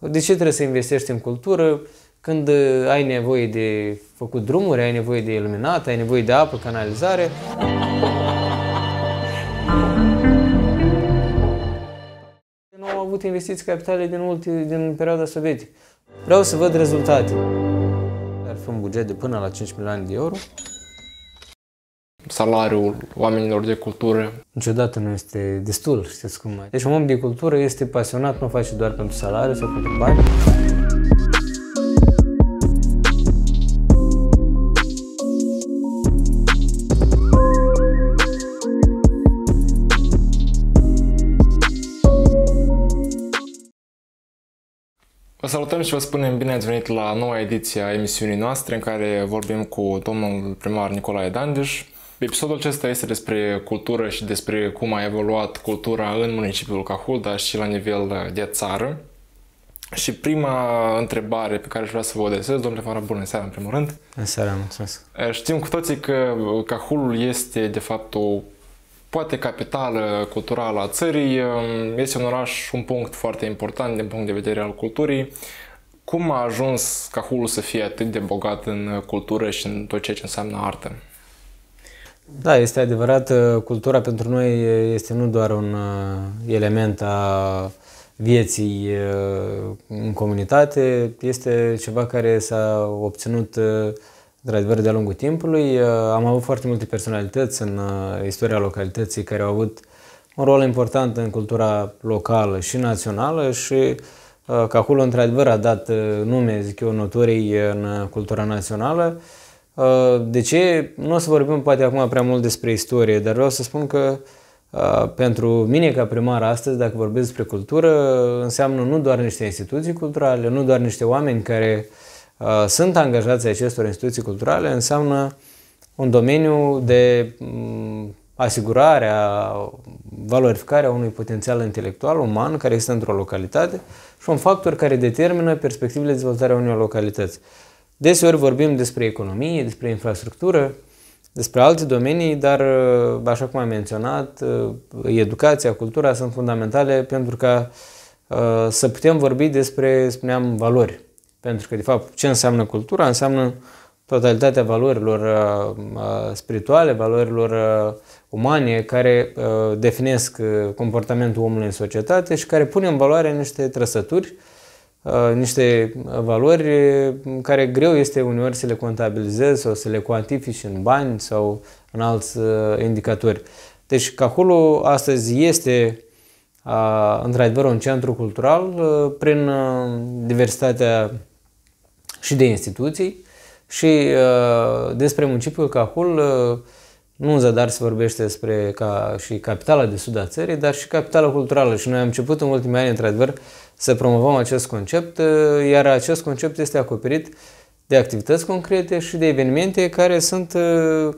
De ce trebuie să investești în cultură când uh, ai nevoie de făcut drumuri, ai nevoie de iluminat, ai nevoie de apă, canalizare? Nu au avut investiții capitale din, ulti, din perioada sovietică. Vreau să văd rezultate. Ar fi un buget de până la 5 milioane de euro salariul oamenilor de cultură. Niciodată nu este destul, știți cum e. Deci un om de cultură este pasionat, nu face doar pentru salariu sau pentru bani. Vă salutăm și vă spunem bine ați venit la noua ediție a emisiunii noastre în care vorbim cu domnul primar Nicolae Dandiș. Episodul acesta este despre cultură și despre cum a evoluat cultura în municipiul Cahul, dar și la nivel uh, de țară. Și prima întrebare pe care aș vrea să vă adresez, domnule Fara, bună seara în primul rând. În seara, mulțumesc. Uh, știm cu toții că uh, Cahulul este de fapt o poate capitală culturală a țării, um, este un oraș, un punct foarte important din punct de vedere al culturii. Cum a ajuns Cahulul să fie atât de bogat în cultură și în tot ceea ce înseamnă artă? Da, este adevărat, uh, cultura pentru noi uh, este nu doar un uh, element a vieții în comunitate, este ceva care s-a obținut într-adevăr de-a lungul timpului. Am avut foarte multe personalități în istoria localității care au avut un rol important în cultura locală și națională și că acolo într-adevăr a dat nume, zic eu, notorii în cultura națională. Uh, de ce? Nu o să vorbim poate acum prea mult despre istorie, dar vreau să spun că uh, pentru mine ca primar astăzi, dacă vorbesc despre cultură, înseamnă nu doar niște instituții culturale, nu doar niște oameni care uh, sunt angajați ai acestor instituții culturale, înseamnă un domeniu de mm, asigurare, valorificarea unui potențial intelectual uman care este într-o localitate și un factor care determină perspectivele de dezvoltare a unei localități. Deseori vorbim despre economie, despre infrastructură, despre alte domenii, dar, uh, așa cum am menționat, uh, educația, cultura sunt fundamentale pentru ca uh, să putem vorbi despre, spuneam, valori. Pentru că, de fapt, ce înseamnă cultura? Înseamnă totalitatea valorilor spirituale, valorilor umane care definesc comportamentul omului în societate și care pune în valoare niște trăsături Uh, niște valori uh, care greu este uneori să le contabilizezi sau să le cuantifici în bani sau în alți uh, indicatori. Deci că acolo astăzi este într-adevăr un centru cultural prin diversitatea și de instituții și despre municipiul Cahul nu în zadar se vorbește despre ca și capitala de sud a țării, dar și capitala culturală și noi am început în ultimii ani, într-adevăr, să promovăm acest concept, uh, iar acest concept este acoperit de activități concrete și de evenimente care sunt uh,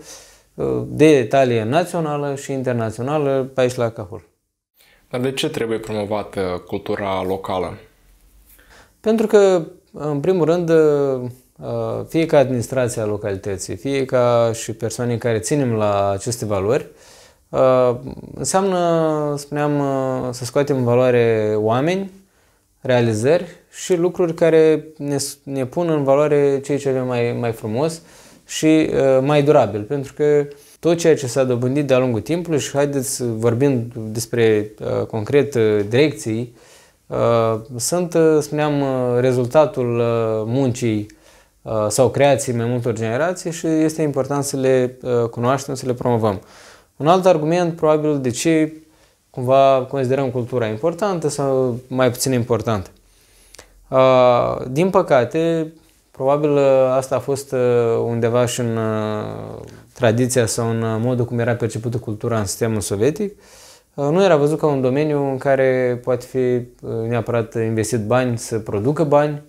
uh, de talie națională și internațională pe aici la Cahul. Dar de ce trebuie promovată cultura locală? Pentru că, în primul rând, Uh, fie ca administrația localității, fie ca și persoanele care ținem la aceste valori, uh, înseamnă, spuneam, uh, să scoatem în valoare oameni, realizări și lucruri care ne, ne pun în valoare ceea ce avem mai, mai frumos și mai durabil, pentru că tot ceea ce s-a dobândit de-a lungul timpului și haideți, vorbind despre concret direcții, sunt, spuneam, rezultatul muncii Uh, sau creații mai multor generații și este important să le uh, cunoaștem, să le promovăm. Un alt argument probabil de ce cumva considerăm cultura importantă sau mai puțin importantă. Uh, din păcate, probabil asta a fost undeva și în tradiția sau în modul cum era percepută cultura în sistemul sovietic. Nu era văzut ca un domeniu în care poate fi neapărat investit bani să producă bani,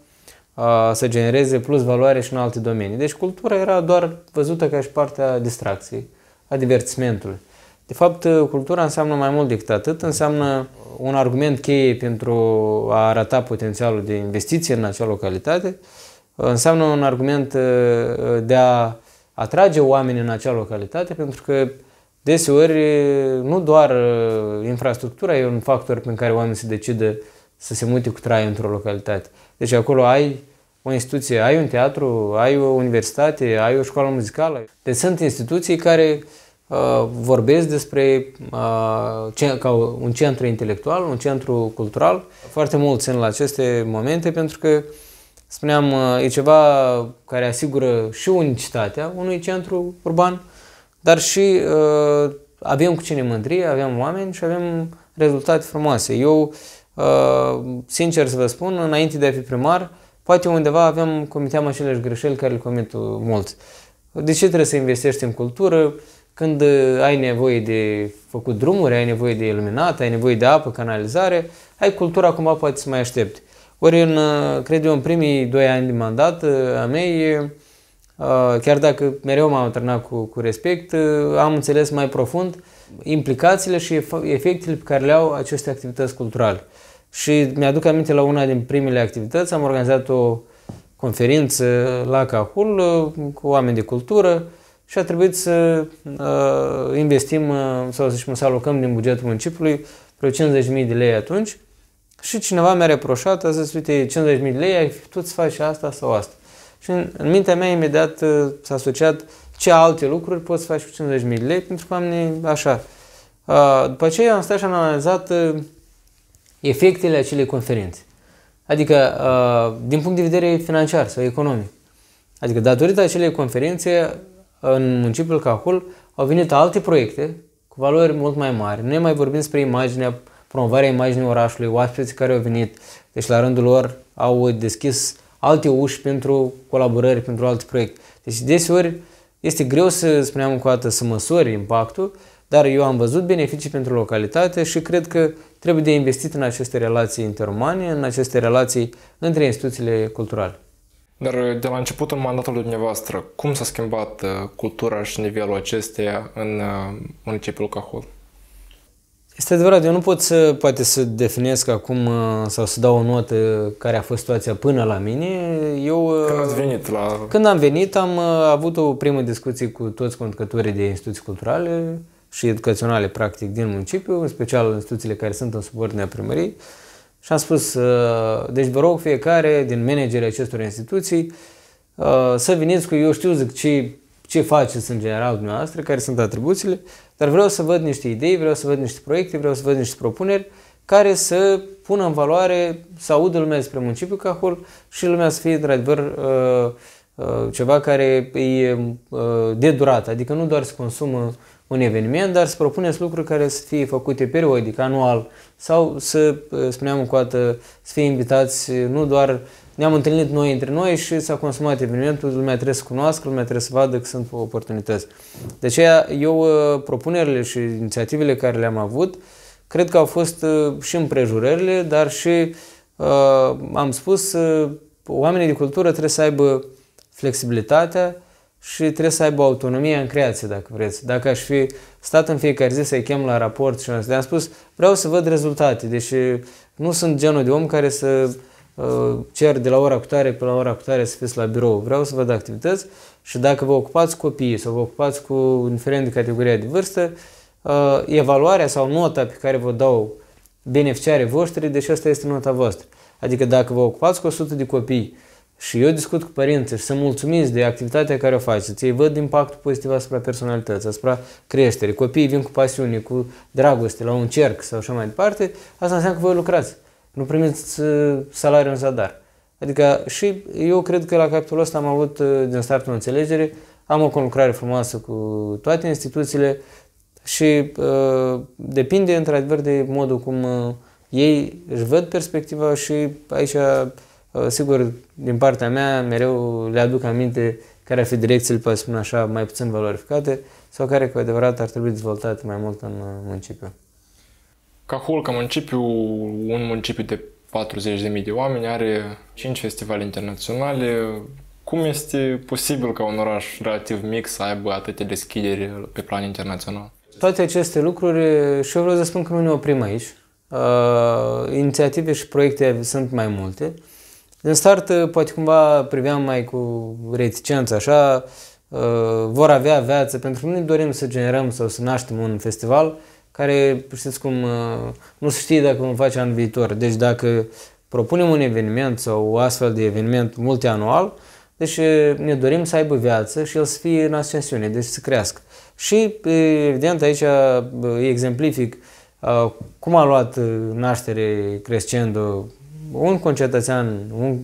să genereze plus valoare și în alte domenii. Deci cultura era doar văzută ca și partea distracției, a divertismentului. De fapt, cultura înseamnă mai mult decât atât, înseamnă un argument cheie pentru a arăta potențialul de investiție în acea localitate, înseamnă un argument de a atrage oameni în acea localitate, pentru că deseori nu doar infrastructura e un factor prin care oamenii se decidă să se mute cu trai într-o localitate, deci acolo ai o instituție, ai un teatru, ai o universitate, ai o școală muzicală. Deci sunt instituții care uh, vorbesc despre uh, ce, ca un centru intelectual, un centru cultural. Foarte mult sunt la aceste momente pentru că, spuneam, uh, e ceva care asigură și unicitatea unui centru urban, dar și uh, avem cu cine mândrie, avem oameni și avem rezultate frumoase. Eu uh, Uh, sincer să vă spun, înainte de a fi primar, poate undeva aveam, comiteam aceleași greșeli care le comit mulți. De ce trebuie să investești în cultură când uh, ai nevoie de făcut drumuri, ai nevoie de iluminat, ai nevoie de apă, canalizare, ai cultura cumva poate să mai aștepți. Ori în, uh, cred eu, în primii doi ani de mandat a mei, chiar dacă mereu m-am întâlnit cu, cu respect, am înțeles mai profund implicațiile și efectele pe care le au aceste activități culturale. Și mi-aduc aminte la una din primele activități, am organizat o conferință la Cahul uh, cu oameni de cultură și a trebuit să uh, investim uh, sau să zicem să alocăm din bugetul municipiului vreo 50.000 de lei atunci și cineva mi-a reproșat, a zis, uite, 50.000 de lei, ai putut să faci asta sau asta. Și în, în mintea mea imediat uh, s-a asociat ce alte lucruri poți să faci cu 50.000 de lei, pentru că oamenii așa. După aceea am stat și am analizat efectele acelei conferințe. Adică, uh, din punct de vedere financiar sau economic. Adică, datorită acelei conferințe, în municipiul Cahul au venit alte proiecte cu valori mult mai mari. Noi mai vorbim despre imaginea, promovarea imaginii orașului, oaspeții care au venit, deci la rândul lor au deschis alte uși pentru colaborări, pentru alte proiecte. Deci, deseori, este greu să spuneam încă o dată să măsori impactul, dar eu am văzut beneficii pentru localitate și cred că trebuie de investit în aceste relații interumane, în aceste relații între instituțiile culturale. Dar uh, de la începutul mandatului dumneavoastră, cum s-a schimbat uh, cultura și nivelul acesteia în uh, municipiul Cahul? Este adevărat, eu nu pot să, poate să definesc acum sau să dau o notă care a fost situația până la mine. Eu, când ați venit la... Când am venit, am avut o primă discuție cu toți conducătorii de instituții culturale, și educaționale, practic, din municipiu, în special instituțiile care sunt în subordinea primăriei. Și am spus, uh, deci vă rog fiecare din managerii acestor instituții uh, să veniți cu, eu știu, zic, ce, ce faceți în general dumneavoastră, care sunt atribuțiile, dar vreau să văd niște idei, vreau să văd niște proiecte, vreau să văd niște propuneri care să pună în valoare, să audă lumea despre municipiul Cahul și lumea să fie, într-adevăr, uh, ceva care e de durată, adică nu doar să consumă un eveniment, dar să propuneți lucruri care să fie făcute periodic, anual, sau să, uh, spuneam încă o dată, să fie invitați uh, nu doar ne-am întâlnit noi între noi și s-a consumat evenimentul, lumea trebuie să cunoască, lumea trebuie să vadă că sunt oportunități. De aceea eu uh, propunerile și inițiativele care le-am avut, cred că au fost și împrejurările, dar și, am spus, oamenii de cultură trebuie să aibă flexibilitatea, și trebuie să aibă autonomie în creație, dacă vreți. Dacă aș fi stat în fiecare zi să-i chem la raport și le-am spus, vreau să văd rezultate, deși nu sunt genul de om care să uh, cer de la ora cu tare până la ora cu tare să fiți la birou. Vreau să văd activități și dacă vă ocupați copiii sau vă ocupați cu, indiferent de categoria de vârstă, uh, evaluarea sau nota pe care vă dau beneficiarii voștri, deși asta este nota voastră. Adică dacă vă ocupați cu 100 de copii, și eu discut cu părinții și sunt mulțumiți de activitatea care o faceți. Ei văd impactul pozitiv asupra personalității, asupra creșterii. Copiii vin cu pasiune, cu dragoste, la un cerc sau așa mai departe. Asta înseamnă că voi lucrați. Nu primiți uh, salariu în zadar. Adică și eu cred că la capitolul ăsta am avut uh, din start o înțelegere, am o conlucrare frumoasă cu toate instituțiile și uh, depinde într-adevăr de modul cum uh, ei își văd perspectiva și aici Uh, sigur, din partea mea, mereu le aduc aminte care ar fi direcțiile, poate spune așa, mai puțin valorificate sau care cu adevărat ar trebui dezvoltate mai mult în uh, municipiu. Ca hol, ca municipiu, un municipiu de 40.000 de oameni are 5 festivale internaționale. Cum este posibil ca un oraș relativ mic să aibă atâtea deschideri pe plan internațional? Toate aceste lucruri, și eu vreau să spun că nu ne oprim aici. Uh, inițiative și proiecte sunt mai multe. În start, uh, poate cumva priveam mai cu reticență, așa, uh, vor avea viață, pentru că nu dorim să generăm sau să naștem un festival care, știți cum, uh, nu se știe dacă vom face anul viitor. Deci dacă propunem un eveniment sau astfel de eveniment multianual, deci ne dorim să aibă viață și el să fie în ascensiune, deci să crească. Și, evident, aici exemplific cum a luat naștere crescendo un concetățean, un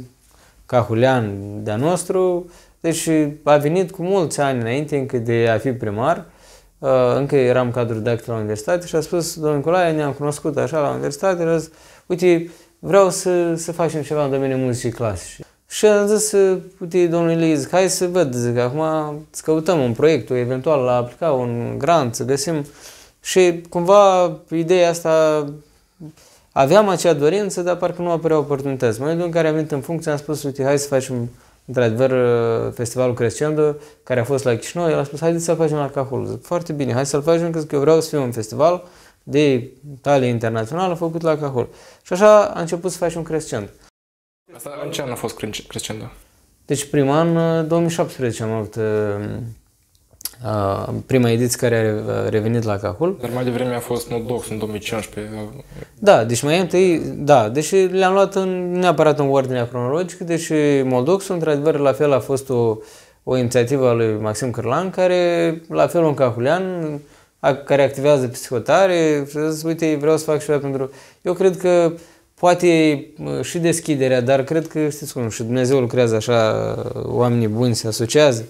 cahulean de-a nostru, deci a venit cu mulți ani înainte încă de a fi primar, uh, încă eram cadru didactic la universitate și a spus, domnul Nicolae, ne-am cunoscut așa la universitate, a zis, uite, vreau să, să facem ceva în domeniul muzicii clasice. Și am zis, uite, domnul Iliz, hai să văd, zic, acum să căutăm un proiect, eventual la aplica un grant, să găsim. Și cumva ideea asta aveam acea dorință, dar parcă nu apărea oportunități. În momentul în care am venit în funcție, am spus, uite, hai să facem, într-adevăr, festivalul Crescendo, care a fost la Chișinău, el a spus, hai să-l facem la Cahul. Zic, foarte bine, hai să-l facem, că eu vreau să fie un festival de talie internațională făcut la Cahul. Și așa a început să facem Crescendo. Asta în ce an a fost Crescendo? Deci prim an, 2017 uh, am avut uh, Uh, prima ediție care a revenit la Cahul. Dar mai devreme a fost Modox în 2015. Da, deci mai întâi, da, deci le-am luat în, neapărat în ordinea cronologică, deci Moldox, într-adevăr, la fel a fost o, o inițiativă a lui Maxim Cârlan, care, la fel un cahulean, a, care activează psihotare, și zic, zis, uite, vreau să fac ceva pentru... Eu cred că poate și deschiderea, dar cred că, știți cum, și Dumnezeu lucrează așa, oamenii buni se asociază.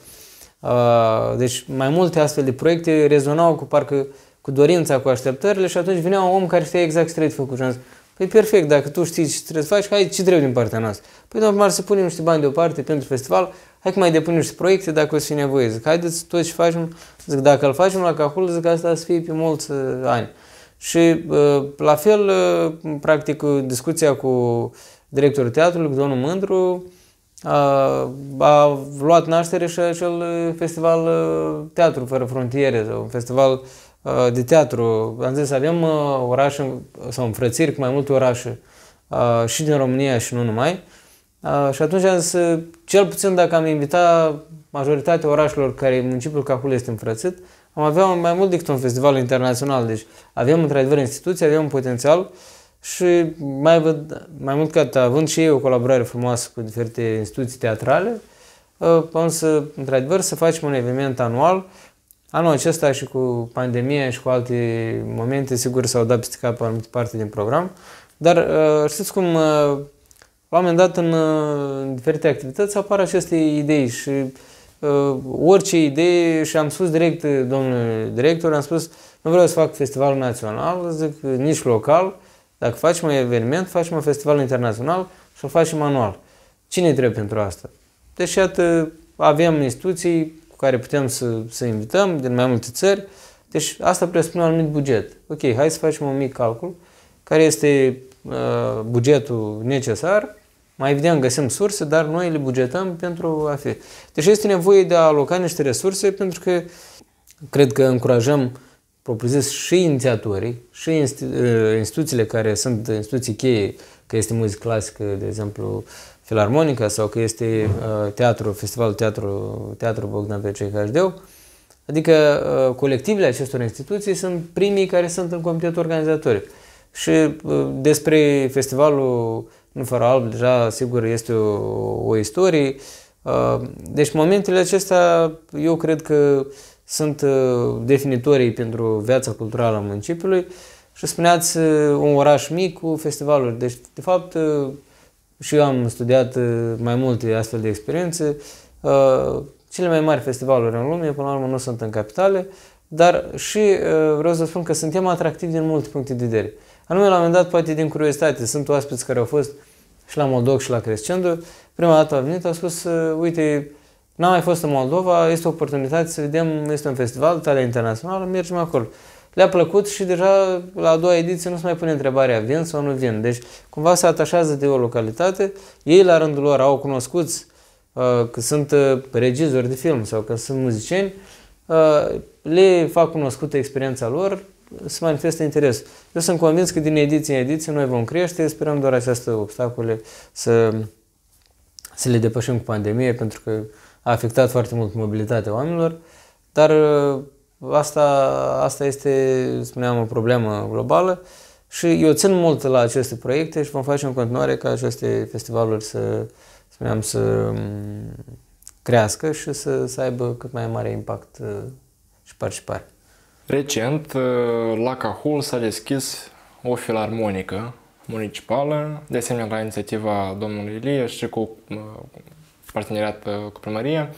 Uh, deci mai multe astfel de proiecte rezonau cu parcă cu dorința, cu așteptările și atunci vinea un om care știa exact ce trebuie făcut. Și păi perfect, dacă tu știi ce trebuie să faci, hai ce trebuie din partea noastră. Păi normal să punem niște bani deoparte pentru festival, hai că mai depunem niște proiecte dacă o să fie nevoie. Zic, haideți tot ce facem, zic, dacă îl facem la Cahul, zic, asta să fie pe mulți uh, ani. Și uh, la fel, practic, discuția cu directorul teatrului, cu domnul Mândru, a, a luat naștere și acel festival Teatru Fără Frontiere, un festival de teatru. Am zis, avem orașe sau înfrățiri cu mai multe orașe și din România și nu numai. Și atunci am zis, cel puțin dacă am invita majoritatea orașelor care municipiul Cahul este înfrățit, am avea mai mult decât un festival internațional. Deci avem într-adevăr instituții, avem un potențial uh, și mai, văd, mai mult ca atât, având și ei o colaborare frumoasă cu diferite instituții teatrale, uh, am să, într-adevăr, să facem un eveniment anual. Anul acesta și cu pandemia și cu alte momente, sigur, s-au dat peste cap anumite parte din program, dar uh, știți cum, uh, la un moment dat, în diferite activități apar aceste idei și orice idee și am spus direct domnului director, am spus, nu vreau să fac festival național, zic, nici local, dacă facem un eveniment, facem un festival internațional și îl facem anual. Cine trebuie pentru asta? Deci, iată, avem instituții cu care putem să, să invităm din mai multe țări, deci asta presupune un anumit buget. Ok, hai să facem un mic calcul, care este uh, bugetul necesar, mai evident găsim surse, dar noi le bugetăm pentru a fi. Deci este nevoie de a aloca niște resurse pentru că cred că încurajăm propriu-zis și inițiatorii, și uh, instituțiile care sunt instituții cheie, că este muzică clasică, de exemplu, filarmonica sau că este uh, teatru, festivalul teatru, teatru Bogdan Vecei Hașdeu, adică uh, colectivele acestor instituții sunt primii care sunt în comitetul organizatoric. Și despre festivalul Nu fără alb, deja sigur este o, o istorie, deci momentele acestea eu cred că sunt uh, definitorii pentru viața culturală a municipiului și spuneați uh, un oraș mic cu festivaluri. Deci, de fapt, uh, și eu am studiat mai multe astfel de experiențe. Cele mai mari festivaluri în lume, până la urmă, nu sunt în capitale, dar și vreau să spun că suntem atractivi din multe puncte de vedere. Anume, la un moment dat, poate din curiozitate, sunt oaspeți care au fost și la Moldoc și la Crescendo prima dată au venit, au spus, uite, N-am mai fost în Moldova, este o oportunitate să vedem, este un festival, tare internațional, mergem acolo. Le-a plăcut și deja la a doua ediție nu se mai pune întrebarea vin sau nu vin. Deci cumva se atașează de o localitate, ei la rândul lor au cunoscut uh, că sunt uh, regizori de film sau că sunt muzicieni, uh, le fac cunoscută experiența lor, se manifestă interes. Eu sunt convins că din ediție în ediție noi vom crește, sperăm doar aceste obstacole să, să le depășim cu pandemie, pentru că a afectat foarte mult mobilitatea oamenilor, dar uh, asta, asta este, spuneam, o problemă globală și eu țin mult la aceste proiecte și vom face în continuare ca aceste festivaluri să, spuneam, să mm, crească și să, să aibă cât mai mare impact uh, și participare. Recent, uh, la Cahul s-a deschis o filarmonică municipală, de asemenea la inițiativa domnului Ilie și cu parteneriat uh, cu primărie.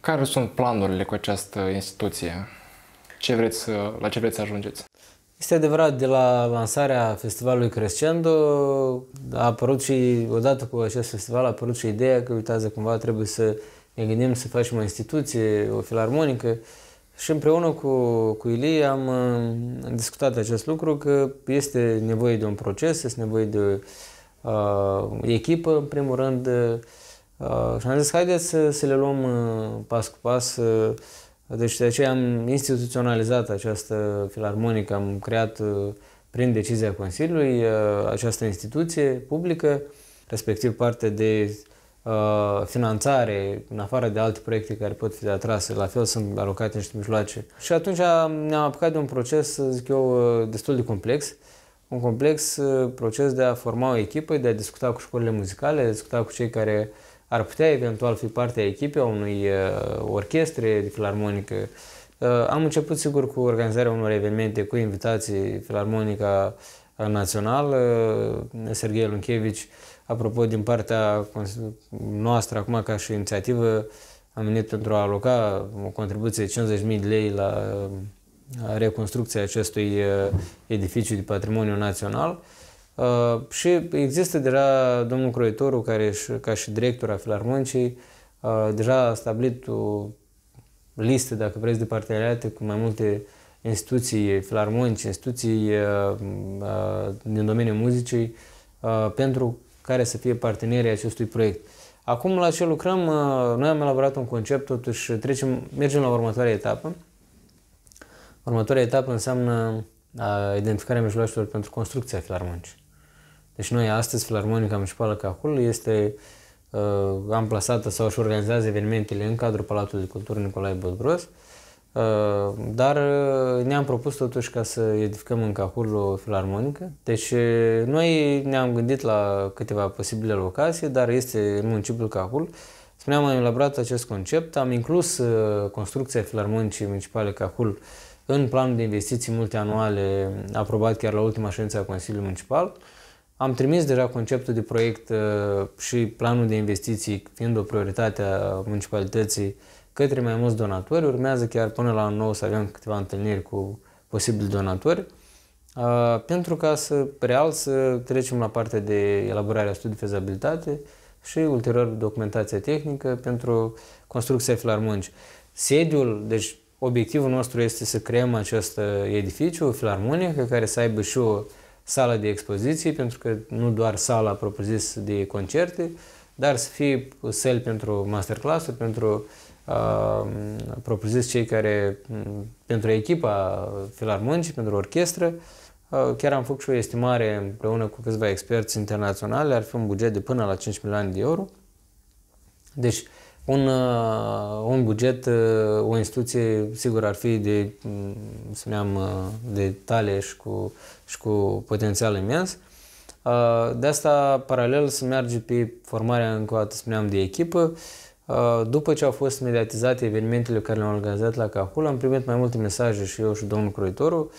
Care sunt planurile cu această instituție? Ce vreți, uh, la ce vreți să ajungeți? Este adevărat, de la lansarea festivalului Crescendo a apărut și, odată cu acest festival, a apărut și ideea că, uitați, cumva trebuie să ne gândim să facem o instituție, o filarmonică și împreună cu, cu Ilie am uh, discutat acest lucru că este nevoie de un proces, este nevoie de uh, echipă, în primul rând, uh, Uh, și am zis, haideți să, să le luăm uh, pas cu pas. Uh, deci de aceea am instituționalizat această filarmonică, am creat uh, prin decizia Consiliului uh, această instituție publică, respectiv parte de uh, finanțare, în afară de alte proiecte care pot fi atrase, la fel sunt alocate niște mijloace. Și atunci ne-am apucat de un proces, să zic eu, uh, destul de complex, un complex uh, proces de a forma o echipă, de a discuta cu școlile muzicale, de a discuta cu cei care ar putea eventual fi partea echipei a unui uh, orchestre de filarmonică. Uh, am început sigur cu organizarea unor evenimente cu invitații Filarmonica Națională, uh, Sergei Lunchevici, apropo din partea noastră acum ca și inițiativă, am venit pentru a aloca o contribuție de 50.000 lei la reconstrucția acestui edificiu de patrimoniu național. Uh, și există deja domnul Croitoru, care și, ca și director a Filarmonicii, uh, deja a stabilit o listă, dacă vreți, de parteneriate cu mai multe instituții filarmonice, instituții uh, uh din domeniul muzicii, uh, pentru care să fie partenerii acestui proiect. Acum la ce lucrăm, uh, noi am elaborat un concept, totuși trecem, mergem la următoarea etapă. Următoarea etapă înseamnă identificarea mijloacelor pentru construcția filarmonicii. Deci noi astăzi Filarmonica Municipală Cahul este uh, amplasată sau își organizează evenimentele în cadrul Palatului de Cultură Nicolae Bodgros, uh, dar uh, ne-am propus totuși ca să edificăm în Cahul o filarmonică. Deci uh, noi ne-am gândit la câteva posibile locații, dar este în municipiul Cahul. Spuneam, am elaborat acest concept, am inclus uh, construcția filarmonicii municipale Cahul în planul de investiții multianuale aprobat chiar la ultima ședință a Consiliului Municipal. Uh, am trimis deja conceptul de proiect uh, și planul de investiții, fiind o prioritate a municipalității, către mai mulți donatori. Urmează chiar până la nou să avem câteva întâlniri cu posibili donatori, uh, pentru ca să, real, să trecem la partea de elaborare a studiului de fezabilitate și ulterior documentația tehnică pentru construcția filarmonici. Sediul, deci obiectivul nostru este să creăm acest uh, edificiu, filarmonic filarmonică, care să aibă și o Sala de expoziții, pentru că nu doar sala propriu-zis de concerte, dar să fie săli pentru masterclass-uri, pentru uh, propriu-zis cei care, pentru echipa filarmonicii, pentru orchestră. Uh, chiar am făcut și o estimare împreună cu câțiva experți internaționali, ar fi un buget de până la 5 milioane de euro. Deci, uh, un, uh, un buget, uh, o instituție, sigur, ar fi de, mm, spuneam, uh, de tale și cu, și cu potențial imens. De asta, paralel, se merge pe formarea, încă o dată spuneam, de echipă. După ce au fost mediatizate evenimentele care le-am organizat la Cahul, am primit mai multe mesaje și eu și domnul Croitoru,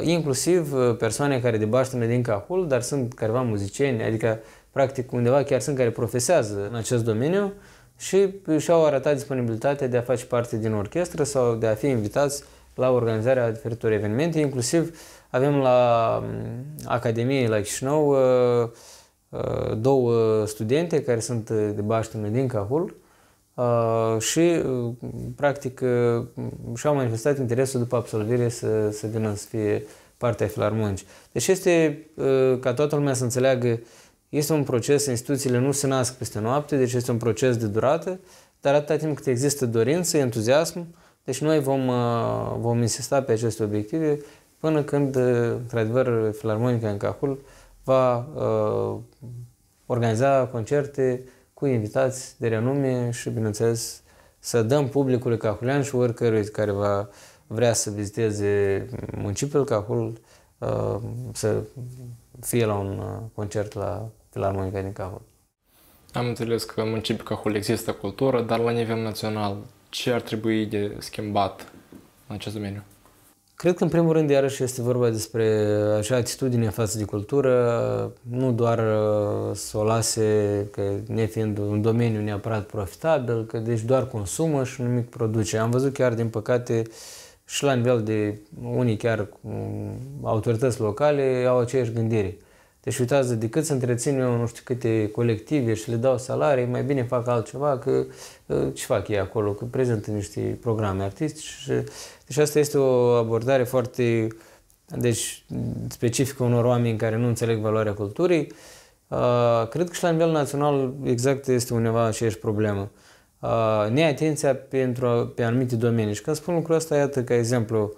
inclusiv persoane care debaștele din Cahul, dar sunt careva muzicieni, adică, practic, undeva chiar sunt care profesează în acest domeniu, și și-au arătat disponibilitatea de a face parte din orchestră sau de a fi invitați la organizarea diferitor evenimente, inclusiv avem la mm, Academie la Chișinău uh, uh, două studente care sunt uh, de baștină din Cahul și practic și-au manifestat interesul după absolvire să, să vină să fie partea filarmonici. Deci este ca toată lumea să înțeleagă este un proces, instituțiile nu se nasc peste noapte, deci este un proces de durată, dar atâta timp cât există dorință, entuziasm, deci noi vom, uh, vom insista pe aceste obiective până când, uh, într-adevăr, Filarmonica în Cahul va uh, organiza concerte cu invitați de renume și, bineînțeles, să dăm publicului cahulean și oricărui care va vrea să viziteze municipiul Cahul uh, să fie la un uh, concert la de la mâncare din capăt. Am înțeles că în municipiul Cahul există cultură, dar la nivel național, ce ar trebui de schimbat în acest domeniu? Cred că, în primul rând, iarăși este vorba despre acea atitudine față de cultură, nu doar uh, să o lase, că nefiind un domeniu neapărat profitabil, că deci doar consumă și nimic produce. Am văzut chiar, din păcate, și la nivel de unii chiar mm, autorități locale au aceeași gândire. Deci uitați decât să întrețin eu nu știu câte colective și le dau salarii, mai bine fac altceva, că ă, ce fac ei acolo, că prezintă niște programe artistice. Deci asta este o abordare foarte, deci specifică unor oameni care nu înțeleg valoarea culturii. Cred că și la nivel național exact este undeva aceeași problemă. Neatenția pentru, pe anumite domenii. Și când spun lucrul ăsta, iată, ca exemplu,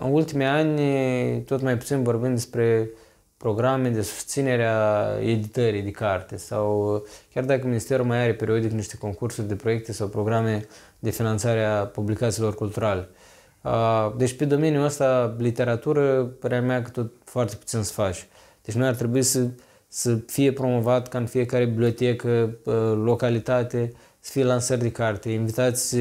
în ultimii ani, tot mai puțin vorbim despre programe de susținere a editării de carte sau chiar dacă ministerul mai are periodic niște concursuri de proiecte sau programe de finanțare a publicațiilor culturale. Deci pe domeniul ăsta, literatură, părea mea că tot foarte puțin să faci. Deci noi ar trebui să, să fie promovat ca în fiecare bibliotecă, localitate, să fie lansări de carte, invitați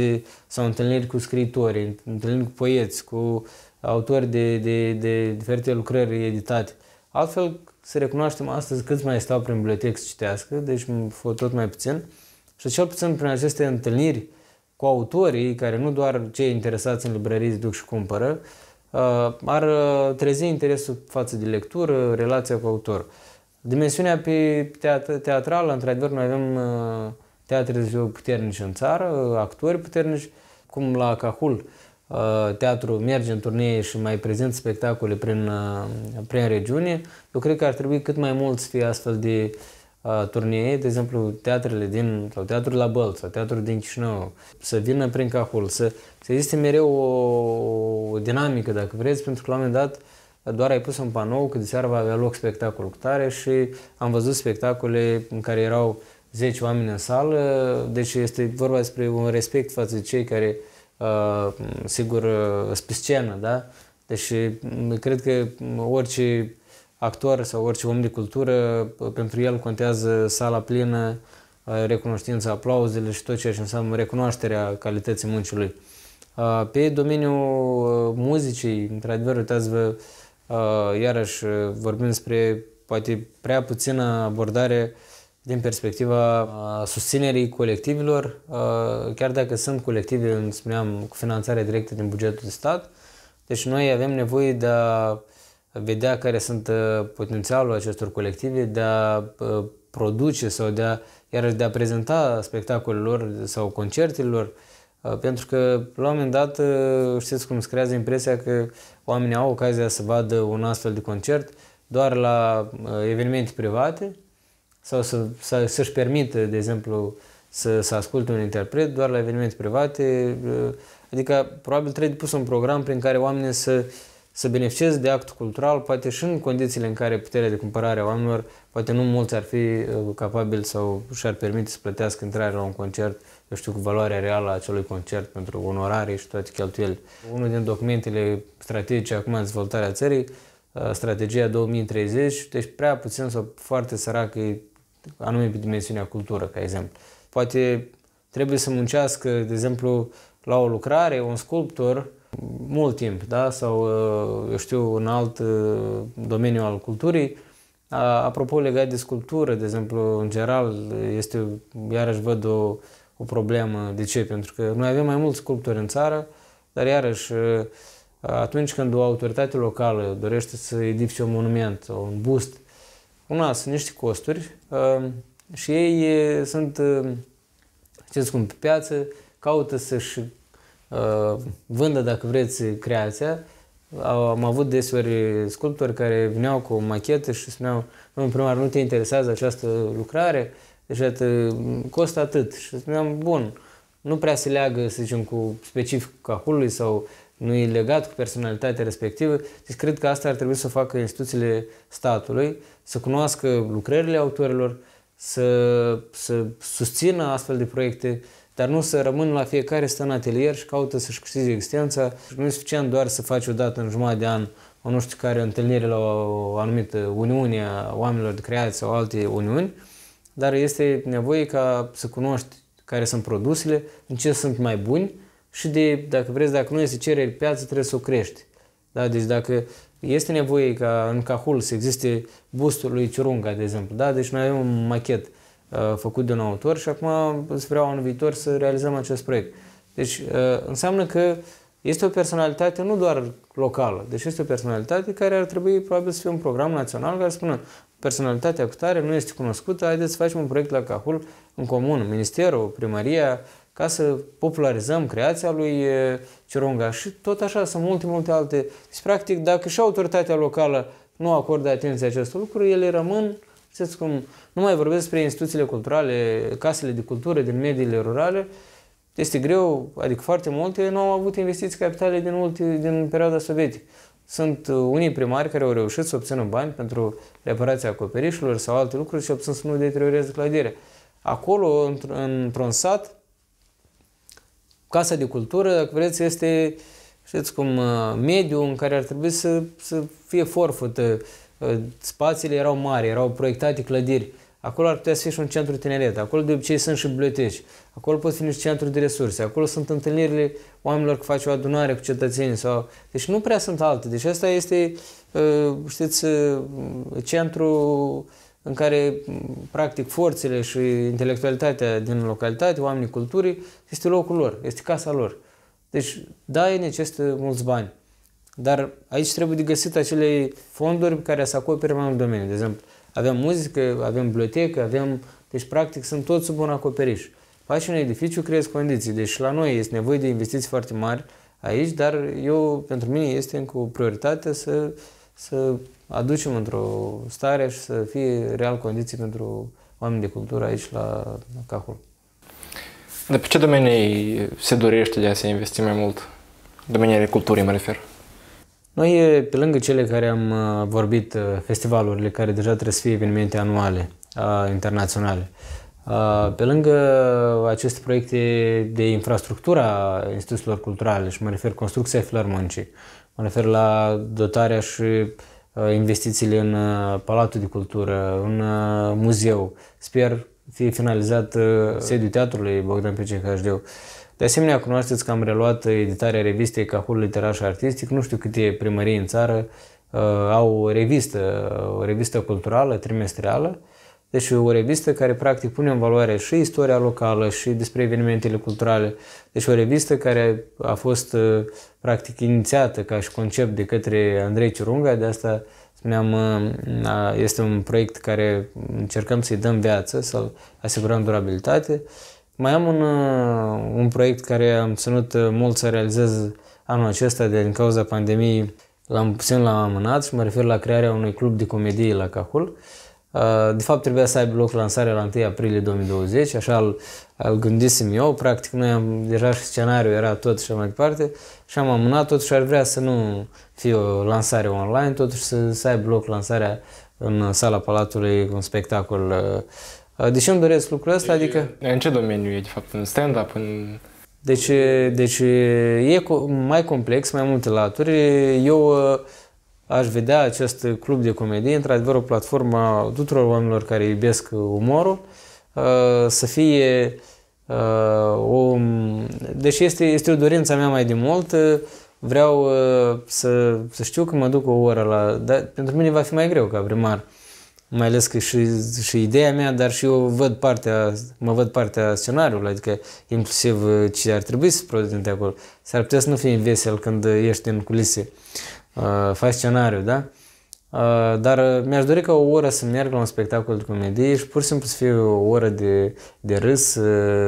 sau întâlniri cu scriitori, întâlniri cu poeți, cu autori de, de, de diferite lucrări editate. Uh, Altfel, să recunoaștem astăzi câți mai stau prin bibliotecă să citească, deci tot mai puțin, și cel puțin prin aceste întâlniri cu autorii, care nu doar cei interesați în librării duc și cumpără, uh, ar uh, trezi interesul față de lectură, relația cu autor. Dimensiunea pe teatrală, într-adevăr, noi avem uh, teatre de ziua puternici în țară, actori puternici, cum la Cahul, Uh, teatru merge în turnee și mai prezint spectacole prin, uh, prin regiune, eu cred că ar trebui cât mai mult să fie astfel de uh, turnee, de exemplu, teatrele din, sau teatrul la Bălți, sau teatrul din Chișinău, să vină prin Cahul, să, să existe mereu o, o dinamică, dacă vreți, pentru că la un moment dat doar ai pus un panou că de seară va avea loc spectacol cu tare și am văzut spectacole în care erau 10 oameni în sală, deci este vorba despre un respect față de cei care uh, Uh, sigur, uh, pe scenă, da? Deci cred că mm, orice actor sau orice om de cultură, pentru el contează sala plină, uh, recunoștința, aplauzele și tot ceea ce înseamnă recunoașterea calității muncii Pe domeniul muzicii, într-adevăr, uitați-vă, iarăși vorbim despre poate prea puțină abordare uh, din perspectiva uh, susținerii colectivilor, uh, chiar dacă sunt colective, îmi spuneam, cu finanțare directă din bugetul de stat, deci noi avem nevoie de a vedea care sunt uh, potențialul acestor colective, de a produce sau de a, iarăși de a prezenta spectacolelor sau concertelor, pentru că la un moment dat știți cum se creează impresia că oamenii au ocazia să vadă un astfel de concert doar la evenimente private, sau să, să, să-și permită, de exemplu, să, să asculte un interpret doar la evenimente private. Uh, adică, probabil trebuie pus un program prin care oamenii să, să beneficieze de actul cultural, poate și în condițiile în care puterea de cumpărare a oamenilor, poate nu mulți ar fi uh, capabili sau și-ar permite să plătească intrarea la un concert, eu știu, cu valoarea reală a acelui concert pentru onorare și toate cheltuielile. Unul din documentele strategice acum în dezvoltarea țării, uh, strategia 2030, deci prea puțin sau foarte sărac e anume pe dimensiunea cultură, ca exemplu. Poate trebuie să muncească, de exemplu, la o lucrare, un sculptor, mult timp, da? sau, eu știu, un alt uh, domeniu al culturii. Apropo, legat de sculptură, de exemplu, în general, este, iarăși văd o, o problemă. De ce? Pentru că noi avem mai mulți sculptori în țară, dar iarăși, uh, atunci când o autoritate locală dorește să edifice un monument, un bust, una, sunt niște costuri um, și ei sunt, um, ce spun, pe piață, caută să-și uh, vândă, dacă vreți, creația. Am avut deseori sculptori care veneau cu o machetă și spuneau, în primar, nu te interesează această lucrare, deci atât, costă atât. Și spuneam, bun, nu prea se leagă, să zicem, cu specific cahului sau nu e legat cu personalitatea respectivă. Deci cred că asta ar trebui să facă instituțiile statului, să cunoască lucrările autorilor, să, să susțină astfel de proiecte, dar nu să rămân la fiecare stă în atelier și caută să-și câștige existența. Nu e suficient doar să faci o dată în jumătate de an o nu știu care întâlnire la o anumită uniune a oamenilor de creație sau alte uniuni, dar este nevoie ca să cunoști care sunt produsele, în ce sunt mai buni, și de, dacă vreți, dacă nu este cerere pe piață, trebuie să o crești. Da? Deci dacă este nevoie ca în Cahul să existe bustul lui Ciurunga, de exemplu, da? deci noi avem un machet uh, făcut de un autor și acum îți vreau în viitor să realizăm acest proiect. Deci uh, înseamnă că este o personalitate nu doar locală, deci este o personalitate care ar trebui probabil să fie un program național care spună personalitatea cu tare nu este cunoscută, haideți să facem un proiect la Cahul în comun, ministerul, primăria, uh, ca să popularizăm creația lui Cironga și tot așa sunt multe, multe alte. Deci, practic, dacă și autoritatea locală nu acordă atenție acestor lucruri, ele rămân, știți cum, nu mai vorbesc despre instituțiile culturale, casele de cultură din mediile rurale, este greu, adică foarte multe nu au avut investiții capitale din, ulti, din perioada sovietică. Sunt uh, unii primari care au reușit să obțină bani pentru reparația acoperișurilor sau alte lucruri și obțin să nu deteriorează clădirea. Acolo, într-un sat, Casa de cultură, dacă vreți, este, știți cum, uh, mediul în care ar trebui să, să fie forfătă. Uh, spațiile erau mari, erau proiectate clădiri. Acolo ar putea să fie și un centru tineret, acolo de obicei sunt și biblioteci, acolo pot fi niște centru de resurse, acolo sunt întâlnirile oamenilor care face o adunare cu cetățenii sau... Deci nu prea sunt alte. Deci asta este, uh, știți, centru în care, practic, forțele și intelectualitatea din localitate, oamenii culturii, este locul lor, este casa lor. Deci, da, e necesită mulți bani, dar aici trebuie de găsit acele fonduri pe care să acopere mai mult domeniu. De exemplu, avem muzică, avem bibliotecă, avem... Deci, practic, sunt toți sub un acoperiș. Faci un edificiu, creezi condiții. Deci, la noi este nevoie de investiții foarte mari aici, dar eu, pentru mine, este încă o prioritate să uh, să aducem într-o stare și să fie real condiții pentru oameni de cultură aici la Cahul. De pe ce domenii se dorește de a se investi mai mult? Domeniile culturii mă refer. Noi, pe lângă cele care am uh, vorbit, uh, festivalurile care deja trebuie să fie evenimente anuale, internaționale, pe lângă aceste proiecte de infrastructura instituțiilor culturale, și mă refer construcția Filarmonicii, Mă refer la dotarea și uh, investițiile în uh, Palatul de Cultură, în uh, muzeu. Sper fie finalizat sediul teatrului Bogdan Pecin HD. De asemenea, cunoașteți că am reluat editarea revistei Cahul Literar și Artistic. Nu știu câte primării în țară au o revistă, o revistă culturală, trimestrială, deci o revistă care practic pune în valoare și istoria locală și despre evenimentele culturale. Deci o revistă care a fost uh, practic inițiată ca și concept de către Andrei Ciurunga, de asta spuneam, uh, este un proiect care încercăm să-i dăm viață, să-l asigurăm durabilitate. Mai am un, uh, un proiect care am ținut mult să realizez anul acesta de din cauza pandemiei, l-am puțin la amânat și mă refer la crearea unui club de comedie la Cahul. Uh, de fapt, trebuia să aibă loc lansarea la 1 aprilie 2020, așa îl, îl gândisem eu, practic noi am, deja și scenariul era tot și mai departe și am amânat tot și ar vrea să nu fie o lansare online, totuși să, să aibă loc lansarea în sala Palatului, un spectacol. Uh, uh, Deși îmi doresc lucrul ăsta, adică... În ce domeniu e, de fapt? În stand-up? În... Deci, deci e mai complex, mai multe laturi. Eu aș vedea acest club de comedie, într-adevăr, o platformă a tuturor oamenilor care iubesc umorul, uh, să fie o... Uh, deși este, este o dorință mea mai de mult, uh, vreau să, să știu că mă duc o oră la... Dar pentru mine va fi mai greu ca primar. Mai ales că și, și ideea mea, dar și eu văd partea, mă văd partea scenariului, adică inclusiv ce ar trebui să produc de acolo. S-ar putea să nu fie vesel când ești în culise. Uh, Uh, fascinariu, da? Uh, dar uh, mi-aș dori ca o oră să merg la un spectacol de comedie și pur și simplu să fie o oră de, de râs,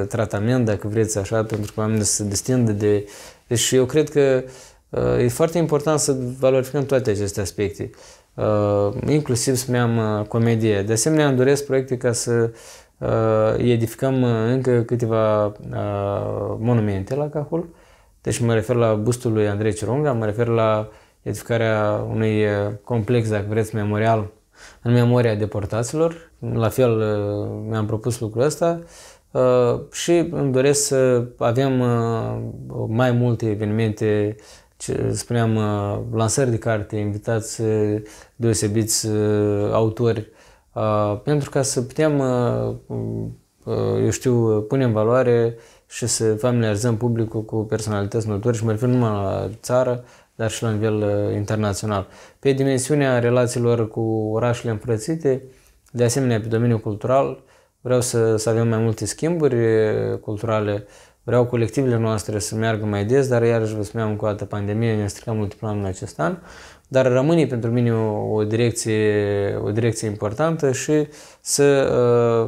tratament, dacă vreți așa, pentru că oamenii se destindă de... Deci eu cred că e foarte important să valorificăm toate aceste aspecte, inclusiv să am comedie. De asemenea, îmi doresc proiecte ca să edificăm încă câteva monumente la Cahul. Deci mă refer la bustul lui Andrei Cironga, mă refer la uh, edificarea unui uh, complex, dacă vreți, memorial în memoria deportaților. La fel uh, mi-am propus lucrul ăsta uh, și îmi doresc să avem mai multe evenimente ce spuneam, lansări de carte, invitați deosebiți autori, pentru ca să putem, eu știu, pune în valoare și să familiarizăm publicul cu personalități notori și mă refer numai la țară, dar și la nivel uh, internațional. Pe dimensiunea relațiilor cu orașele împrățite, de asemenea pe domeniul cultural, vreau să, să avem mai multe schimburi uh, culturale, vreau colectivele noastre să meargă mai des, dar iarăși vă spuneam cu o dată, pandemie, ne-a stricat multe planuri în acest an, dar rămâne pentru mine o, o, direcție, o direcție importantă și să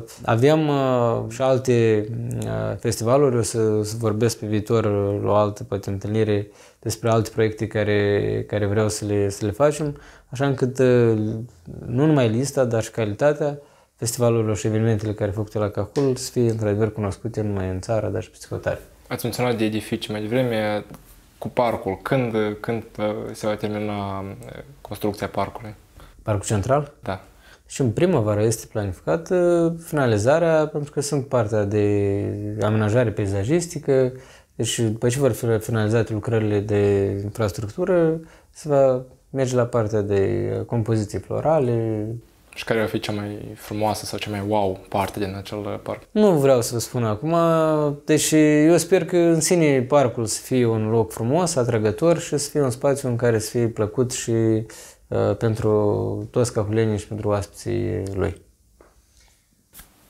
uh, avem uh, și alte uh, festivaluri, o să, să vorbesc pe viitor la o altă poate întâlnire despre alte proiecte care, care vreau să le, să le facem, așa încât uh, nu numai lista, dar și calitatea festivalurilor și evenimentele care făcute la Cahul să fie într-adevăr cunoscute numai în țară, dar și pe hotare. Ați menționat de edificii mai devreme cu parcul. Când, când uh, se va termina uh, construcția parcului? Parcul central? Da. Și în primăvară este planificată finalizarea, pentru că sunt partea de amenajare peisajistică, deci, după ce vor fi finalizate lucrările de infrastructură, se va merge la partea de uh, compoziții florale. Și care va fi cea mai frumoasă sau cea mai wow parte din acel uh, parc? Nu vreau să vă spun acum, deși eu sper că în sine parcul să fie un loc frumos, atrăgător și să fie un spațiu în care să fie plăcut și uh, pentru toți cahulenii și pentru oaspeții lui.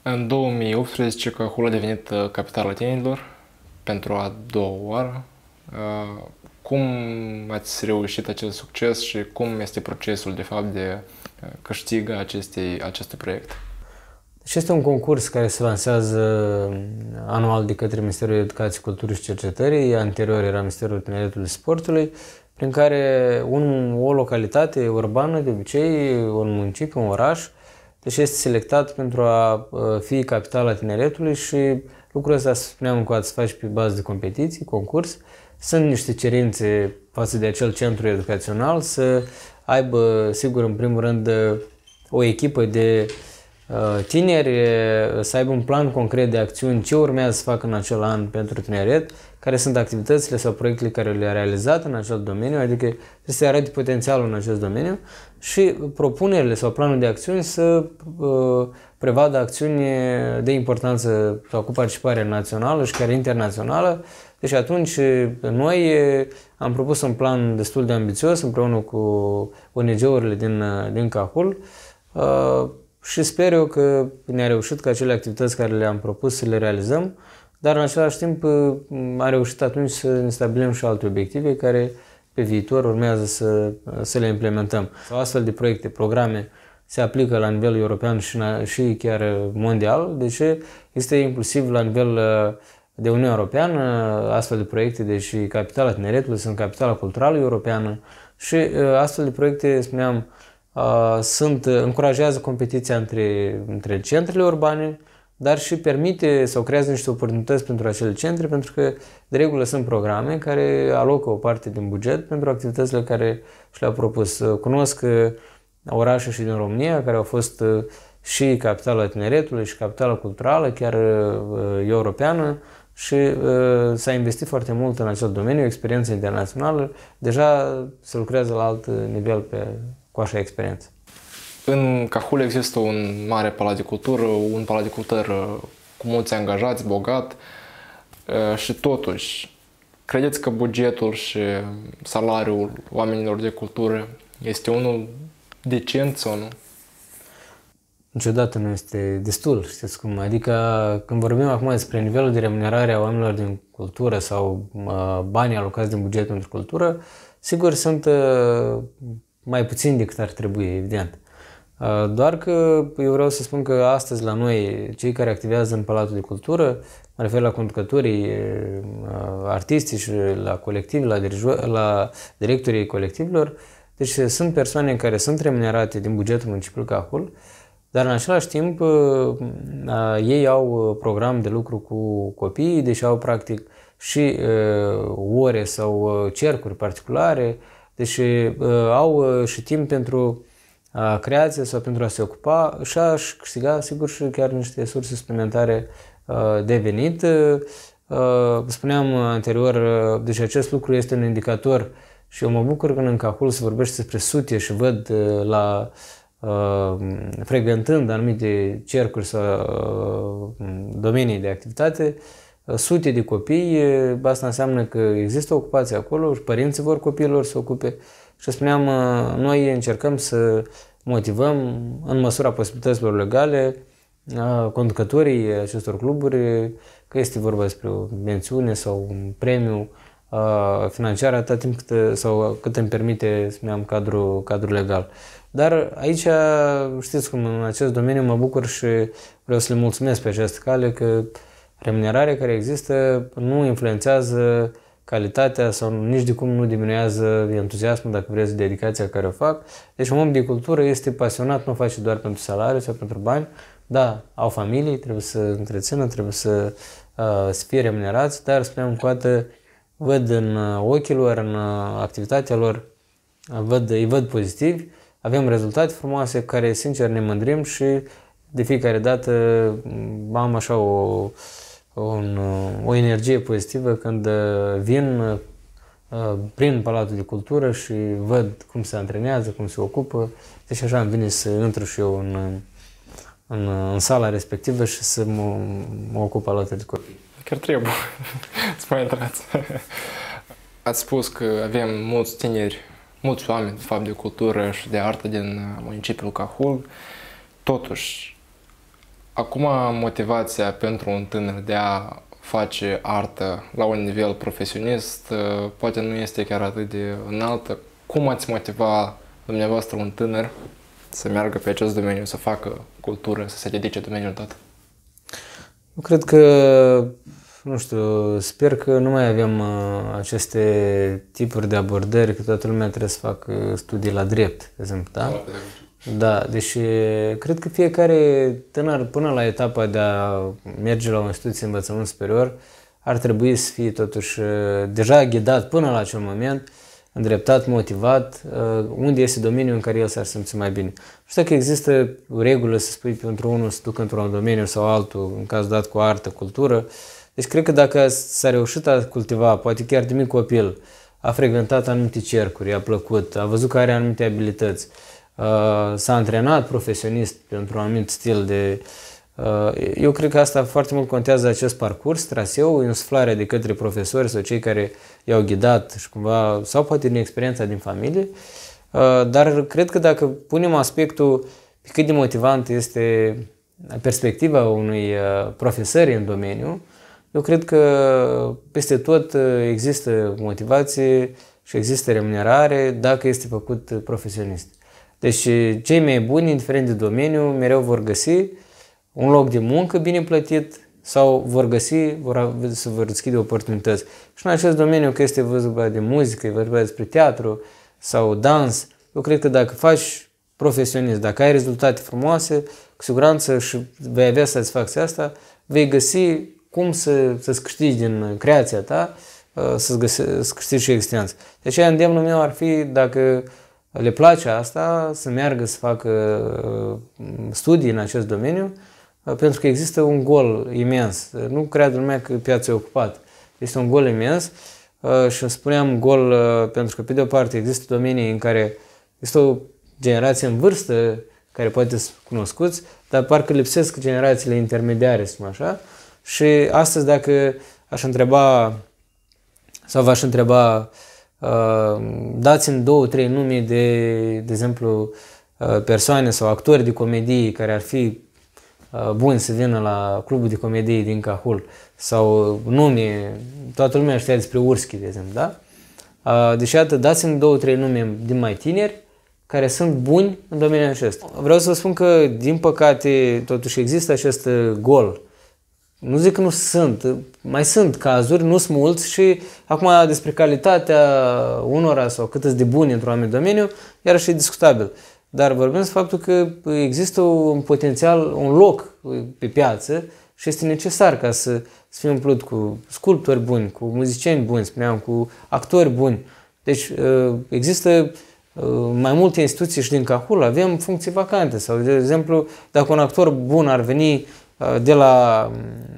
În 2018, Cahul a devenit uh, capitala tinerilor pentru a doua oară. Uh, cum ați reușit acest succes și cum este procesul de fapt de uh, câștigă acestei, acest proiect? Și este un concurs care se lansează uh, anual de către Ministerul Educației, Culturii și Cercetării, anterior era Ministerul Tineretului și Sportului, prin care un, o localitate urbană, de obicei, un municipiu, un oraș, deci este selectat pentru a fi capitala tineretului și Lucrul ăsta, spuneam că să faci pe bază de competiții, concurs. Sunt niște cerințe față de acel centru educațional să aibă, sigur, în primul rând, o echipă de uh, tineri, să aibă un plan concret de acțiuni, ce urmează să facă în acel an pentru tineret, care sunt activitățile sau proiectele care le-a realizat în acel domeniu, adică să să arate potențialul în acest domeniu și propunerile sau planul de acțiuni să uh, prevadă acțiuni de importanță sau cu participare națională și chiar internațională. Deci atunci uh, noi uh, am propus un plan destul de ambițios împreună cu ONG-urile din, din Cahul și sper eu că ne-a reușit ca acele activități care le-am propus să le realizăm, dar în același timp a reușit atunci să ne stabilim și alte obiective care uh, pe viitor urmează să, să le implementăm. Astfel de proiecte, programe se aplică la nivel european și, și chiar mondial, deci este inclusiv la nivel uh, de Uniunea Europeană uh, astfel de proiecte, deci Capitala Tineretului sunt Capitala Culturală Europeană și uh, astfel de proiecte, spuneam, sunt, încurajează competiția între, între centrele urbane, dar și permite sau creează niște oportunități pentru acele centre, pentru că de regulă sunt programe care alocă o parte din buget pentru activitățile care și le-a propus. Cunosc uh, orașe și din România care au fost uh, și capitala tineretului și capitala culturală, chiar uh, europeană, și uh, s-a investit foarte mult în acest domeniu, experiență internațională, deja se lucrează la alt nivel pe, cu așa experiență. În Cahul există un mare palat de cultură, un palat de cultură uh, cu mulți angajați, bogat uh, și totuși, credeți că bugetul și salariul oamenilor de cultură este unul decent sau nu? Niciodată nu este destul, știți cum. Adică când vorbim acum despre nivelul de remunerare a oamenilor din cultură sau uh, banii alocați din bugetul pentru cultură, sigur sunt mai puțin decât ar trebui, evident. Doar că eu vreau să spun că astăzi la noi, cei care activează în Palatul de Cultură, mă refer la conducătorii artistici, la colectiv, la, dirijo- la directorii colectivilor, deci sunt persoane care sunt remunerate din bugetul municipiului Cahul, dar în același timp ei au program de lucru cu copiii, deci au practic și ore sau cercuri particulare, deci au și timp pentru creație sau pentru a se ocupa și aș câștiga, sigur, și chiar niște surse suplimentare de venit. Spuneam anterior, deci acest lucru este un indicator și eu mă bucur când încă acolo se vorbește despre sute și văd la frecventând anumite cercuri sau domenii de activitate, sute de copii, asta înseamnă că există ocupație acolo și părinții vor copiilor să ocupe uh, și spuneam, noi încercăm să motivăm în măsura posibilităților legale conducătorii acestor cluburi, că este vorba despre o mențiune sau un premiu financiar atât timp cât, sau cât îmi permite, spuneam, cadrul, cadrul legal. Dar aici, știți cum, în acest domeniu mă bucur și vreau să le mulțumesc pe această cale că remunerarea care există nu influențează uh, calitatea sau nici de cum nu diminuează entuziasmul, dacă vreți, dedicația care o fac. Deci un om de cultură este pasionat, nu face doar pentru salariu sau pentru bani, da, au familie, trebuie să întrețină, trebuie să, uh, să fie remunerați, dar spuneam cu atât, văd în uh, ochii lor, în uh, activitatea lor, uh, văd, îi văd pozitiv. avem rezultate frumoase care, sincer, ne mândrim și de fiecare dată am așa o, uh, un, uh, o energie pozitivă când uh, vin uh, prin Palatul de Cultură și văd cum se antrenează, cum se ocupă. Deci așa îmi vine să intru și eu în, în, în sala respectivă și să mă, mă ocup alături de copii. Chiar trebuie să mai intrați. Ați spus că avem mulți tineri, mulți oameni, de fapt, de cultură și de artă din municipiul Cahul. Totuși, Acum motivația pentru un tânăr de a face artă la un nivel profesionist uh, poate nu este chiar atât de înaltă. Cum ați motiva dumneavoastră un tânăr să meargă pe acest domeniu, să facă cultură, să se dedice domeniul dat? Eu cred că, nu știu, sper că nu mai avem uh, aceste tipuri de abordări, că toată lumea trebuie să facă studii la drept, de exemplu, da? da da, deci cred că fiecare tânăr până la etapa de a merge la o instituție de învățământ superior ar trebui să fie totuși deja ghidat până la acel moment, îndreptat, motivat, unde este domeniul în care el s-ar simți mai bine. Nu știu că există o regulă să spui pentru unul să ducă într-un domeniu sau altul, în caz dat cu artă, cultură. Deci cred că dacă s-a reușit a cultiva, poate chiar de mic copil, a frecventat anumite cercuri, a plăcut, a văzut că are anumite abilități, Uh, s-a antrenat profesionist pentru un anumit stil de... Uh, eu cred că asta foarte mult contează acest parcurs, traseu, însuflarea de către profesori sau cei care i-au ghidat și cumva, sau poate din experiența din familie, uh, dar cred că dacă punem aspectul pe cât de motivant este perspectiva unui profesor în domeniu, eu cred că peste tot există motivație și există remunerare dacă este făcut profesionist. Deci cei mai buni, indiferent de domeniu, mereu vor găsi un loc de muncă bine plătit sau vor găsi, vor, să vor deschide oportunități. Și în acest domeniu, că este vorba de muzică, vorba despre teatru sau dans, eu cred că dacă faci profesionist, dacă ai rezultate frumoase, cu siguranță și vei avea satisfacția asta, vei găsi cum să, să-ți câștigi din creația ta, uh, să-ți, găse, să câștigi și existență. Deci, îndemnul meu ar fi, dacă le place asta, să meargă să facă uh, studii în acest domeniu, uh, pentru că există un gol imens. Uh, nu cred lumea că piața e ocupată. Este un gol imens și spuneam gol pentru că, pe de o parte, există domenii în care este o generație în vârstă care poate să cunoscuți, dar parcă lipsesc generațiile intermediare, să așa. Și astăzi, dacă aș întreba sau v-aș întreba uh, Uh, dați-mi două, trei nume de, de exemplu, uh, persoane sau actori de comedie care ar fi uh, buni să vină la clubul de comedie din Cahul sau nume, toată lumea știa despre Urschi, de exemplu, da? Deci, iată, dați-mi două, trei nume din mai tineri care sunt buni în domeniul acesta. Vreau să vă spun că, din păcate, totuși există acest gol. Nu zic că nu sunt, mai sunt cazuri, nu sunt mulți și acum despre calitatea unora sau cât de buni într-un anumit domeniu, iarăși e discutabil. Dar vorbim despre faptul că există un potențial, un loc pe piață și este necesar ca să, să fim umplut cu sculptori buni, cu muzicieni buni, spuneam, cu actori buni. Deci uh, există uh, mai multe instituții și din Cahul avem funcții vacante sau, de exemplu, dacă un actor bun ar veni Uh, de la,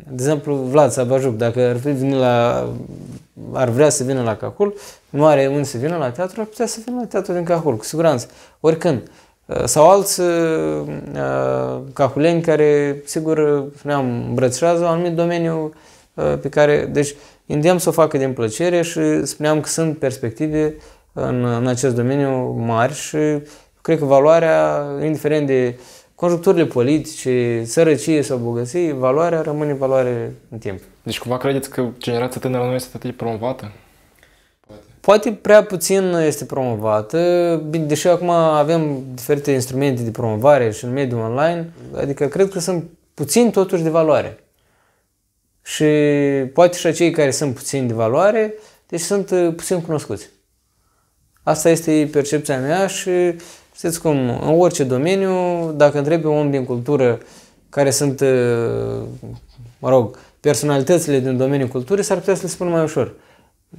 de exemplu, Vlad Sabajuc, dacă ar, fi venit la, ar vrea să vină la Cahul, nu are unde să vină la teatru, ar putea să vină la teatru din Cahul, cu siguranță, oricând. Uh, sau alți uh, cahuleni care, sigur, ne-am ne-am îmbrățișează un anumit domeniu pe care, deci, îndemn să o facă din plăcere și spuneam că sunt perspective în, în acest domeniu mari și cred că valoarea, indiferent de uh, conjuncturile politice, sărăcie sau bogăție, valoarea rămâne valoare în timp. Deci cumva credeți că generația tânără nu este atât de promovată? Poate. Poate prea puțin este promovată, deși acum avem diferite instrumente de promovare și în mediul online, adică cred că sunt puțin totuși de valoare. Și poate și acei care sunt puțin de valoare, deci sunt uh, puțin cunoscuți. Asta este percepția mea și Știți cum, în orice domeniu, dacă întrebi un om din cultură care sunt, mă rog, personalitățile din domeniul culturii, s-ar putea să le spun mai ușor.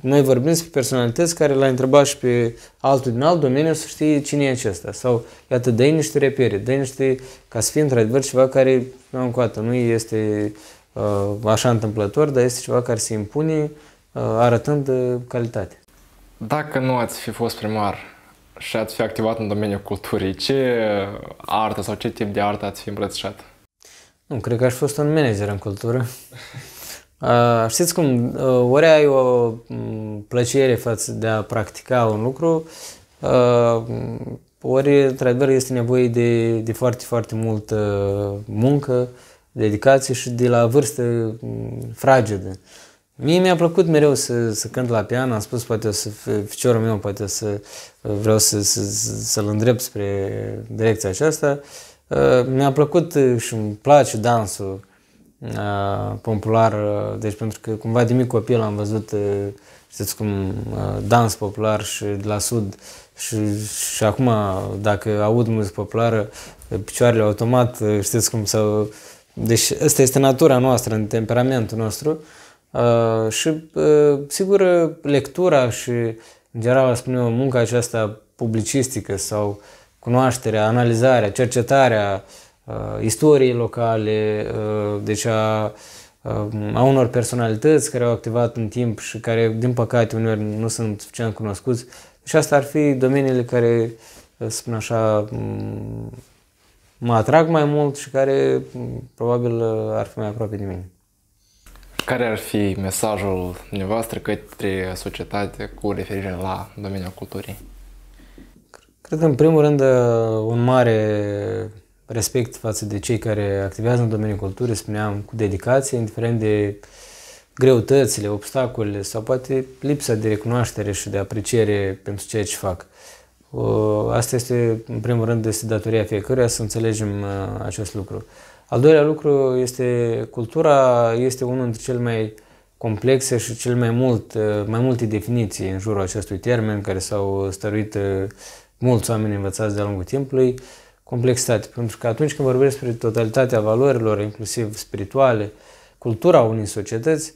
Noi vorbim despre personalități care l-a întrebat și pe altul din alt domeniu să știe cine e acesta. Sau, iată, dă niște repere, dă niște, ca să fie într-adevăr ceva care, nu încoată, nu este uh, așa întâmplător, dar este ceva care se impune uh, arătând uh, calitate. Dacă nu ați fi fost primar, și ați fi activat în domeniul culturii. Ce artă sau ce tip de artă ați fi îmbrățișat? Nu, cred că aș fost un manager în cultură. Uh, știți cum, uh, ori ai o mm, plăcere față de a practica un lucru, uh, ori, într-adevăr, este nevoie de, de foarte, foarte multă muncă, dedicație și de la vârstă mm, fragedă. Mie mi-a plăcut mereu să, să cânt la pian, am spus poate o să, ficiorul meu poate o să vreau să, să, să-l îndrept spre direcția aceasta. Uh, mi-a plăcut și îmi place dansul uh, popular, uh, deci pentru că cumva de mic copil am văzut, știți cum, dans popular și de la sud și, și acum dacă aud muzică populară, picioarele automat, știți cum, sau... Deci asta este natura noastră, în temperamentul nostru. Uh, Uh, și, uh, sigur, lectura și, în general, spune eu, munca aceasta publicistică sau cunoașterea, analizarea, cercetarea uh, istoriei locale, uh, deci a, uh, a unor personalități care au activat în timp și care, din păcate, uneori nu sunt suficient cunoscuți. Și asta ar fi domeniile care, să spun așa, mă atrag mai mult și care probabil uh, ar fi mai aproape de mine. Care ar fi mesajul dumneavoastră către societate cu referire la domeniul culturii? Cred că, în primul rând, uh, un mare respect față de cei care activează în domeniul culturii, spuneam, cu dedicație, indiferent de greutățile, obstacolele sau poate lipsa de recunoaștere și de apreciere pentru ceea ce fac. Uh, asta este, în primul rând, este datoria fiecăruia să înțelegem uh, acest lucru. Al doilea lucru este cultura este unul dintre cele mai complexe și cel mai, mult, mai multe definiții în jurul acestui termen care s-au stăruit uh, mulți oameni învățați de-a lungul timpului. Complexitate, pentru că atunci când vorbim despre totalitatea valorilor, inclusiv spirituale, cultura unei societăți,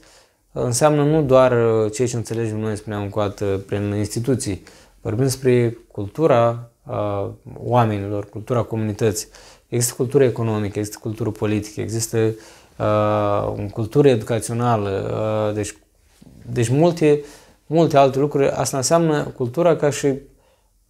uh, înseamnă nu doar uh, ceea ce înțelegem noi, spuneam încoată, prin instituții. Vorbim despre cultura a oamenilor, cultura comunității. Există cultură economică, există cultură politică, există uh, cultură educațională, uh, deci, deci multe, multe alte lucruri. Asta înseamnă cultura ca și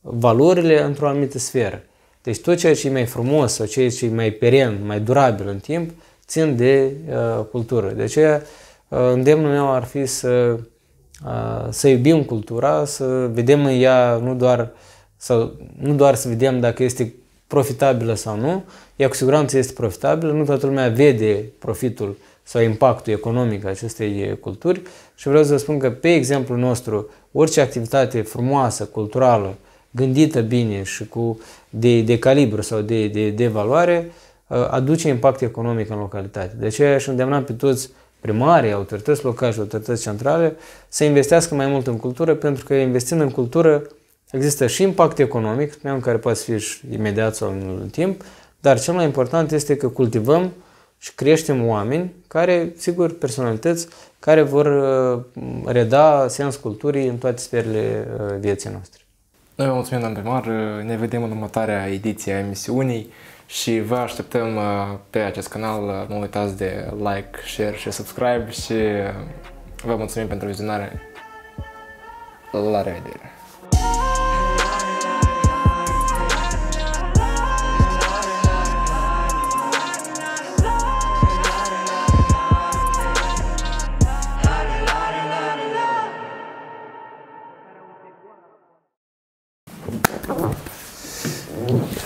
valorile într-o anumită sferă. Deci tot ceea ce e mai frumos sau ceea ce e mai peren, mai durabil în timp, țin de uh, cultură. De aceea, uh, îndemnul meu ar fi să, uh, să iubim cultura, să vedem în ea nu doar, sau, nu doar să vedem dacă este profitabilă sau nu, ea cu siguranță este profitabilă, nu toată lumea vede profitul sau impactul economic acestei eh, culturi și vreau să vă spun că pe exemplul nostru, orice activitate frumoasă, culturală, gândită bine și cu de, de calibru sau de, de, de valoare, eh, aduce impact economic în localitate. De aceea aș îndemna pe toți primarii, autorități locale și autorități centrale să investească mai mult în cultură, pentru că investind în cultură Există și impact economic, neam care poate fi și imediat sau în timp, dar cel mai important este că cultivăm și creștem oameni care, sigur, personalități care vor uh, reda sens culturii în toate sferele uh, vieții noastre. Noi vă mulțumim, doamnă primar, ne vedem în următoarea ediție a emisiunii și vă așteptăm uh, pe acest canal. Nu uitați de like, share și subscribe și vă mulțumim pentru vizionare. La revedere!